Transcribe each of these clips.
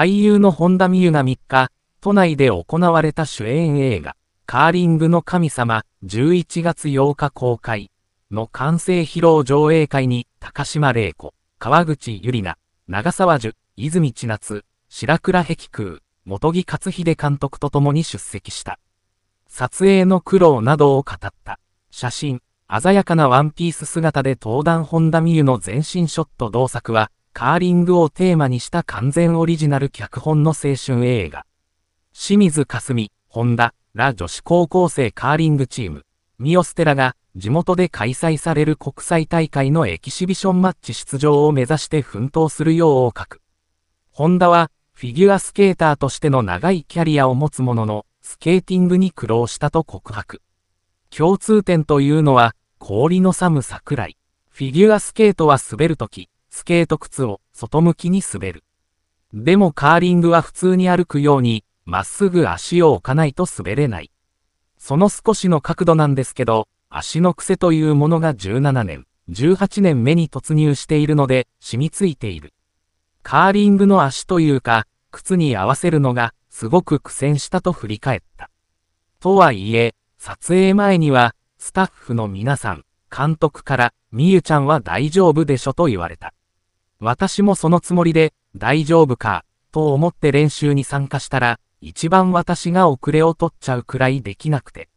俳優の本田望結が3日、都内で行われた主演映画、カーリングの神様、11月8日公開の完成披露上映会に、高島玲子、川口ゆりな、長沢樹、泉千夏、白倉碧空、本木克秀監督と共に出席した。撮影の苦労などを語った。写真、鮮やかなワンピース姿で登壇本田美優の全身ショット同作は、カーリングをテーマにした完全オリジナル脚本の青春映画。清水かすみ、ンダ、ら女子高校生カーリングチーム、ミオステラが地元で開催される国際大会のエキシビションマッチ出場を目指して奮闘するようを書く。ホンダはフィギュアスケーターとしての長いキャリアを持つものの、スケーティングに苦労したと告白。共通点というのは、氷の寒さくらい。フィギュアスケートは滑るとき、スケート靴を外向きに滑る。でもカーリングは普通に歩くように、まっすぐ足を置かないと滑れない。その少しの角度なんですけど、足の癖というものが17年、18年目に突入しているので、染みついている。カーリングの足というか、靴に合わせるのが、すごく苦戦したと振り返った。とはいえ、撮影前には、スタッフの皆さん、監督から、みゆちゃんは大丈夫でしょと言われた。私もそのつもりで、大丈夫か、と思って練習に参加したら、一番私が遅れを取っちゃうくらいできなくて。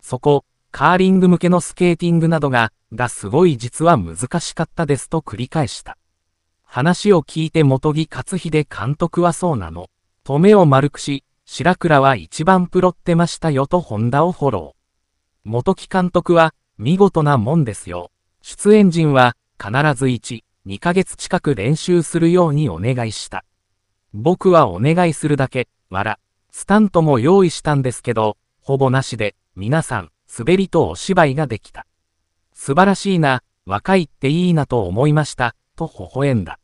そこ、カーリング向けのスケーティングなどが、がすごい実は難しかったですと繰り返した。話を聞いて元木勝秀監督はそうなの。と目を丸くし、白倉は一番プロってましたよとホンダをフォロー。元木監督は、見事なもんですよ。出演陣は、必ず1、2ヶ月近く練習するようにお願いした。僕はお願いするだけ、わら。スタントも用意したんですけど、ほぼなしで、皆さん、滑りとお芝居ができた。素晴らしいな、若いっていいなと思いました、と微笑んだ。